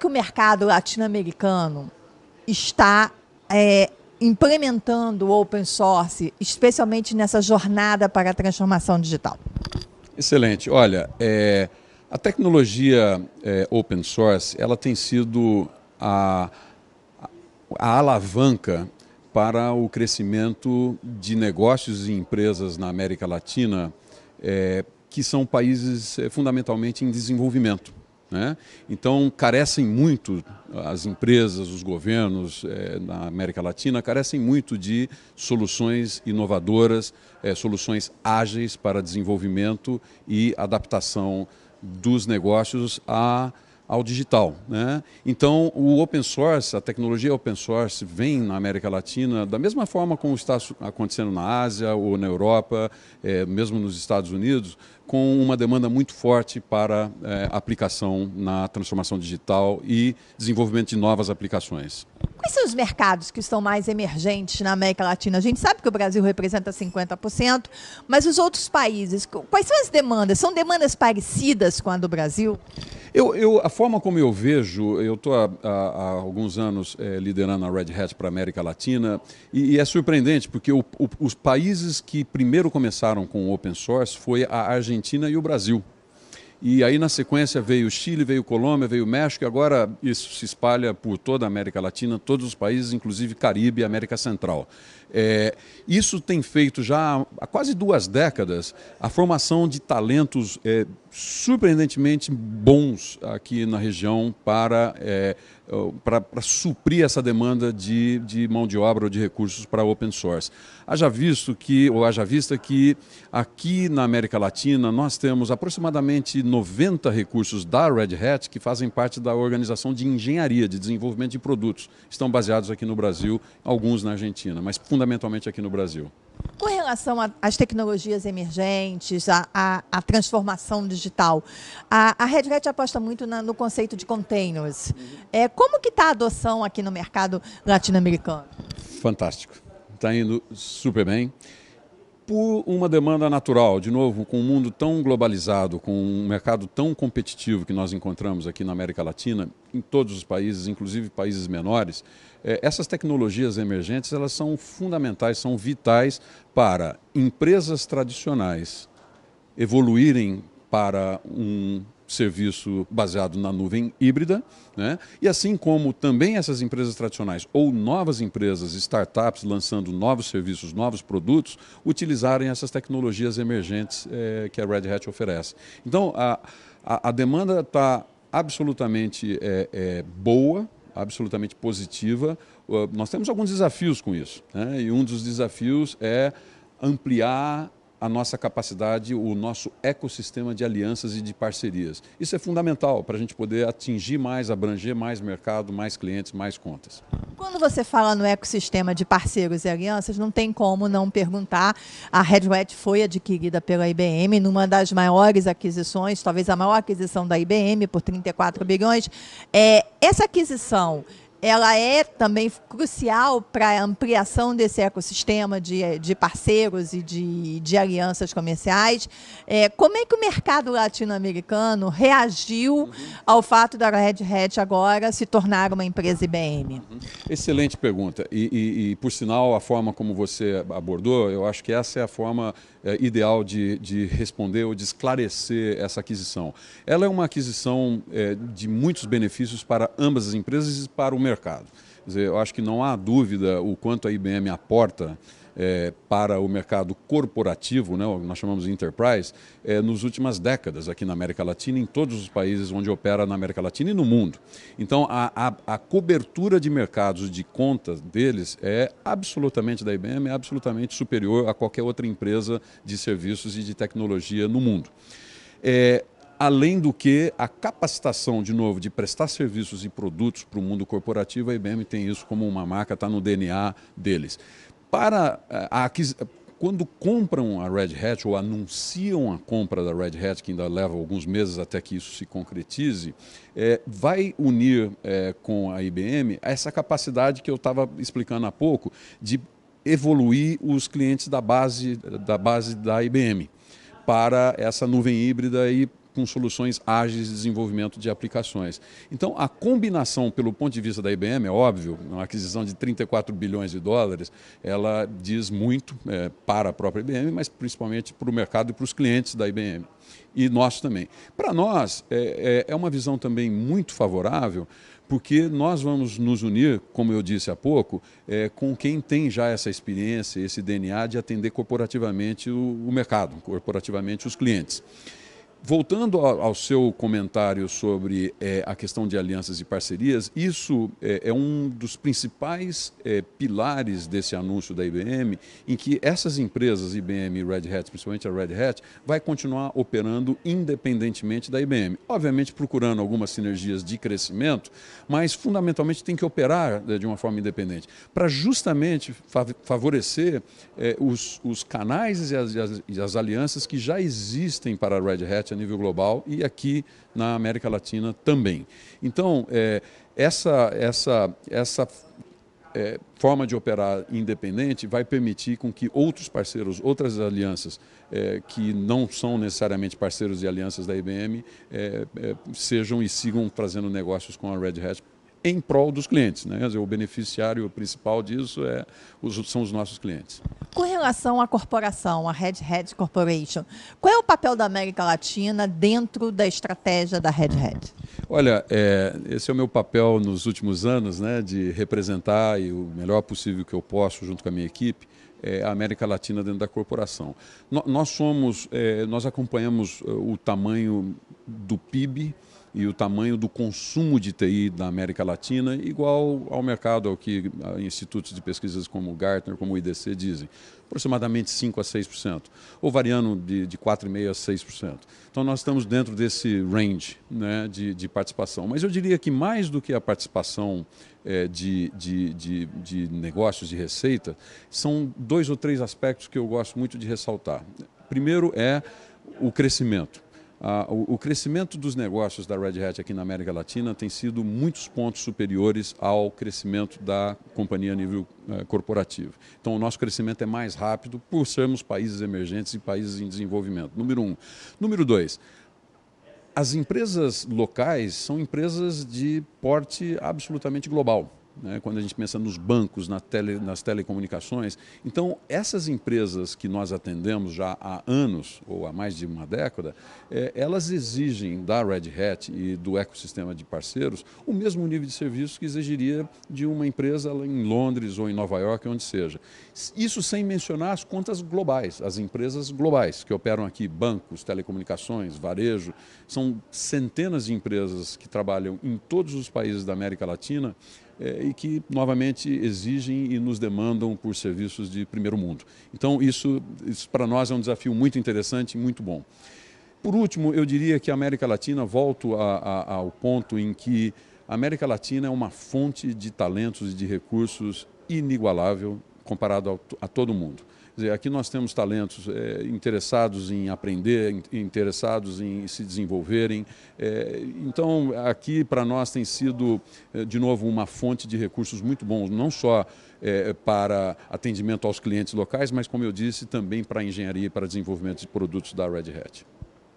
que o mercado latino-americano está é, implementando o open source, especialmente nessa jornada para a transformação digital? Excelente. Olha, é, a tecnologia é, open source ela tem sido a, a alavanca para o crescimento de negócios e empresas na América Latina, é, que são países é, fundamentalmente em desenvolvimento. Né? Então, carecem muito, as empresas, os governos é, na América Latina carecem muito de soluções inovadoras, é, soluções ágeis para desenvolvimento e adaptação dos negócios a ao digital. Né? Então, o open source, a tecnologia open source vem na América Latina da mesma forma como está acontecendo na Ásia ou na Europa, é, mesmo nos Estados Unidos, com uma demanda muito forte para é, aplicação na transformação digital e desenvolvimento de novas aplicações. Quais são os mercados que estão mais emergentes na América Latina? A gente sabe que o Brasil representa 50%, mas os outros países, quais são as demandas? São demandas parecidas com a do Brasil? Eu, eu a forma como eu vejo, eu estou há, há, alguns anos é, liderando a Red Hat para a América Latina, e, e, é surpreendente, porque o, o, os países que primeiro começaram com o open source foi a Argentina e o Brasil. E aí, na sequência, veio o Chile, veio Colômbia, veio o México, e agora isso se espalha por toda a América Latina, todos os países, inclusive Caribe e América Central. É, isso tem feito já há quase duas décadas a formação de talentos é, surpreendentemente bons aqui na região para, é, para, para, suprir essa demanda de, de mão de obra ou de recursos para open source. Haja visto que, ou haja vista que aqui na América Latina nós temos aproximadamente 90 recursos da Red Hat que fazem parte da organização de engenharia, de desenvolvimento de produtos. Estão baseados aqui no Brasil, alguns na Argentina, mas fundamentalmente aqui no Brasil. Com relação às tecnologias emergentes, à transformação digital, a, a Red Hat aposta muito na, no conceito de containers. É, como que está a adoção aqui no mercado latino-americano? Fantástico. Está indo super bem por uma demanda natural, de novo, com um mundo tão globalizado, com um mercado tão competitivo que nós encontramos aqui na América Latina, em todos os países, inclusive países menores, eh, essas tecnologias emergentes elas são fundamentais, são vitais para empresas tradicionais evoluírem para um serviço baseado na nuvem híbrida, né? e assim como também essas empresas tradicionais ou novas empresas, startups lançando novos serviços, novos produtos, utilizarem essas tecnologias emergentes é, que a Red Hat oferece. Então, a, a, a demanda está absolutamente é, é, boa, absolutamente positiva. Nós temos alguns desafios com isso, né? e um dos desafios é ampliar a nossa capacidade, o nosso ecossistema de alianças e de parcerias. Isso é fundamental para a gente poder atingir mais, abranger mais mercado, mais clientes, mais contas. Quando você fala no ecossistema de parceiros e alianças, não tem como não perguntar. A Red foi adquirida pela IBM numa das maiores aquisições, talvez a maior aquisição da IBM por 34 bilhões. É, essa aquisição ela é também crucial para a ampliação desse ecossistema de, de parceiros e de, de alianças comerciais. É, como é que o mercado latino-americano reagiu uhum. ao fato da Red Hat agora se tornar uma empresa IBM? Uhum. Excelente pergunta. E, e, e, por sinal, a forma como você abordou, eu acho que essa é a forma é, ideal de, de responder ou de esclarecer essa aquisição. Ela é uma aquisição é, de muitos benefícios para ambas as empresas e para o mercado. Dizer, eu acho que não há dúvida o quanto a IBM aporta é, para o mercado corporativo, né, nós chamamos de enterprise, é, nos últimas décadas aqui na América Latina, em todos os países onde opera na América Latina e no mundo. Então, a, a, a cobertura de mercados de contas deles é absolutamente da IBM, é absolutamente superior a qualquer outra empresa de serviços e de tecnologia no mundo. É, Além do que a capacitação, de novo, de prestar serviços e produtos para o mundo corporativo, a IBM tem isso como uma marca, está no DNA deles. Para eh, a, a, quando compram a Red Hat ou anunciam a compra da Red Hat, que ainda leva alguns meses até que isso se concretize, é, vai unir é, com a IBM essa capacidade que eu estava explicando há pouco de evoluir os clientes da base da, base da IBM para essa nuvem híbrida e com soluções ágeis de desenvolvimento de aplicações. Então, a combinação, pelo ponto de vista da IBM, é óbvio, uma aquisição de 34 bilhões de dólares, ela diz muito é, para a própria IBM, mas principalmente para o mercado e para os clientes da IBM. E nós também. Para nós, é, é, é uma visão também muito favorável, porque nós vamos nos unir, como eu disse há pouco, é, com quem tem já essa experiência, esse DNA de atender corporativamente o, o mercado, corporativamente os clientes. Voltando ao, seu comentário sobre é, a questão de alianças e parcerias, isso é, é um dos principais é, pilares desse anúncio da IBM, em que essas empresas, IBM e Red Hat, principalmente a Red Hat, vai continuar operando independentemente da IBM. Obviamente procurando algumas sinergias de crescimento, mas fundamentalmente tem que operar né, de uma forma independente, para justamente favorecer é, os, os, canais e as, e as alianças que já existem para a Red Hat forte a nível global e aqui na América Latina também. Então, é, essa, essa, essa é, forma de operar independente vai permitir com que outros parceiros, outras alianças é, que não são necessariamente parceiros e alianças da IBM é, é, sejam e sigam fazendo negócios com a Red Hat em prol dos clientes. Né? Dizer, o beneficiário principal disso é, os, são os nossos clientes. Com relação à corporação, a Red Hat Corporation, qual é o papel da América Latina dentro da estratégia da Red Hat? Olha, é, esse é o meu papel nos últimos anos, né, de representar e o melhor possível que eu posso, junto com a minha equipe, é, a América Latina dentro da corporação. No, nós somos, é, nós acompanhamos é, o tamanho do PIB, e o tamanho do consumo de TI na América Latina, igual ao mercado, ao que institutos de pesquisas como o Gartner, como o IDC dizem, aproximadamente 5 a 6%, ou variando de, de 4,5% a 6%. Então nós estamos dentro desse range né, de, de participação. Mas eu diria que mais do que a participação é, de, de, de, de negócios, de receita, são dois ou três aspectos que eu gosto muito de ressaltar. Primeiro é o crescimento ah, o, o, crescimento dos negócios da Red Hat aqui na América Latina tem sido muitos pontos superiores ao crescimento da companhia a nível eh, corporativo. Então, o nosso crescimento é mais rápido por sermos países emergentes e países em desenvolvimento. Número um. Número dois. As empresas locais são empresas de porte absolutamente global né, quando a gente pensa nos bancos, na tele, nas telecomunicações. Então, essas empresas que nós atendemos já há anos, ou há mais de uma década, é, elas exigem da Red Hat e do ecossistema de parceiros o mesmo nível de serviço que exigiria de uma empresa em Londres ou em Nova York, onde seja. Isso sem mencionar as contas globais, as empresas globais que operam aqui, bancos, telecomunicações, varejo, são centenas de empresas que trabalham em todos os países da América Latina é, e que, novamente, exigem e nos demandam por serviços de primeiro mundo. Então, isso, isso para nós é um desafio muito interessante e muito bom. Por último, eu diria que a América Latina, volto a, a, ao ponto em que a América Latina é uma fonte de talentos e de recursos inigualável comparado a todo mundo dizer, aqui nós temos talentos é, interessados em aprender, interessados em se desenvolverem. É, então, aqui para nós tem sido, eh, de novo, uma fonte de recursos muito bons, não só é, para atendimento aos clientes locais, mas, como eu disse, também para engenharia e para desenvolvimento de produtos da Red Hat.